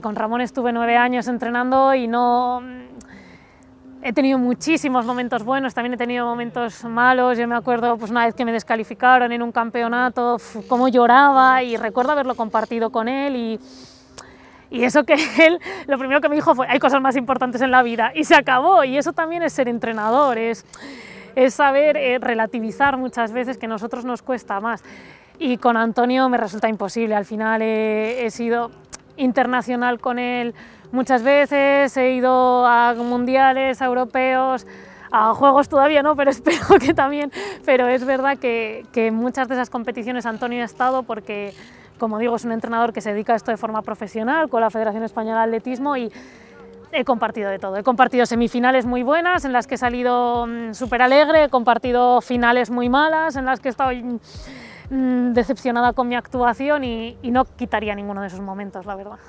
Con Ramón estuve nueve años entrenando y no... Mm, he tenido muchísimos momentos buenos, también he tenido momentos malos. Yo me acuerdo pues, una vez que me descalificaron en un campeonato, cómo lloraba y recuerdo haberlo compartido con él y, y eso que él, lo primero que me dijo fue, hay cosas más importantes en la vida y se acabó. Y eso también es ser entrenador, es, saber eh, relativizar muchas veces que a nosotros nos cuesta más. Y con Antonio me resulta imposible, al final he sido internacional con él muchas veces, he ido a mundiales, a europeos, a juegos todavía no, pero espero que también. Pero es verdad que, que muchas de esas competiciones Antonio ha estado porque, como digo, es un entrenador que se dedica a esto de forma profesional con la Federación Española de Atletismo y he compartido de todo. He compartido semifinales muy buenas en las que he salido mm, súper alegre, he compartido finales muy malas en las que he estado Mm, decepcionada con mi actuación y, no quitaría ninguno de esos momentos, la verdad.